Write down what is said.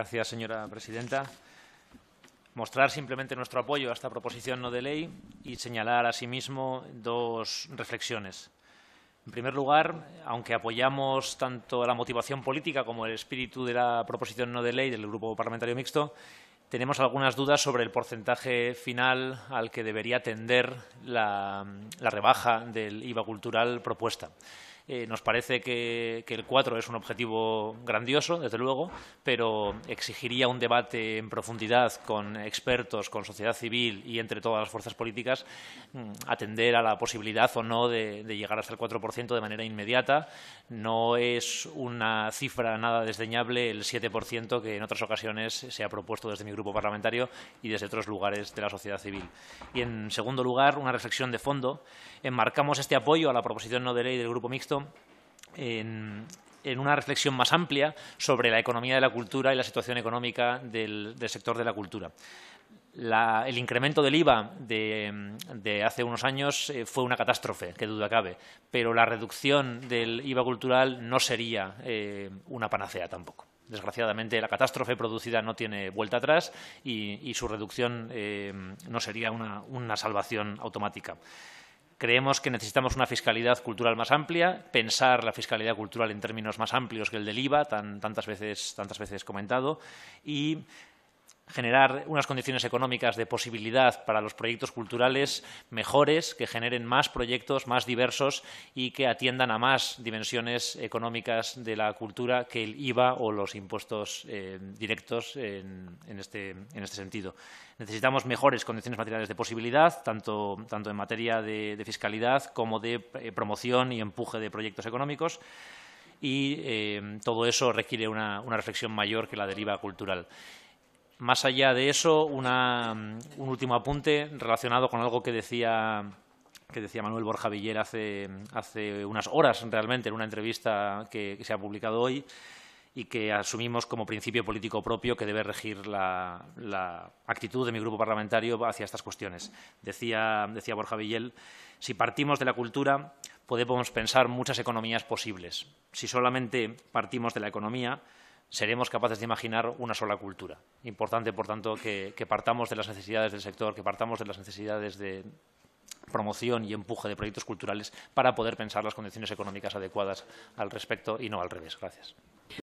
Gracias, señora presidenta. Mostrar simplemente nuestro apoyo a esta proposición no de ley y señalar asimismo dos reflexiones. En primer lugar, aunque apoyamos tanto la motivación política como el espíritu de la proposición no de ley del Grupo Parlamentario Mixto, tenemos algunas dudas sobre el porcentaje final al que debería tender la rebaja del IVA cultural propuesta. Eh, nos parece que, el 4 es un objetivo grandioso, desde luego, pero exigiría un debate en profundidad con expertos, con sociedad civil y entre todas las fuerzas políticas, mm, atender a la posibilidad o no de, de llegar hasta el 4% de manera inmediata. No es una cifra nada desdeñable el 7% que en otras ocasiones se ha propuesto desde mi grupo parlamentario y desde otros lugares de la sociedad civil. Y en segundo lugar, una reflexión de fondo. Enmarcamos este apoyo a la proposición no de ley del Grupo Mixto en, una reflexión más amplia sobre la economía de la cultura y la situación económica del, sector de la cultura. el incremento del IVA de, hace unos años eh, fue una catástrofe, que duda cabe, pero la reducción del IVA cultural no sería eh, una panacea tampoco. Desgraciadamente, la catástrofe producida no tiene vuelta atrás y, su reducción eh, no sería una salvación automática. Creemos que necesitamos una fiscalidad cultural más amplia, pensar la fiscalidad cultural en términos más amplios que el del IVA, tantas, veces, tantas veces comentado, y generar unas condiciones económicas de posibilidad para los proyectos culturales mejores, que generen más proyectos, más diversos y que atiendan a más dimensiones económicas de la cultura que el IVA o los impuestos eh, directos este, en, este, sentido. Necesitamos mejores condiciones materiales de posibilidad, tanto, tanto en materia de, fiscalidad como de eh, promoción y empuje de proyectos económicos y eh, todo eso requiere una, una reflexión mayor que la deriva cultural. Más allá de eso, mm, un último apunte relacionado con algo que decía que decía Manuel Borja Villel hace, hace unas horas realmente en una entrevista que, se ha publicado hoy y que asumimos como principio político propio que debe regir la, actitud de mi grupo parlamentario hacia estas cuestiones. Decía, decía Borja Villel, si partimos de la cultura podemos pensar muchas economías posibles. Si solamente partimos de la economía, seremos capaces de imaginar una sola cultura. Importante, por tanto, que, partamos de las necesidades del sector, que partamos de las necesidades de promoción y empuje de proyectos culturales para poder pensar las condiciones económicas adecuadas al respecto y no al revés. Gracias.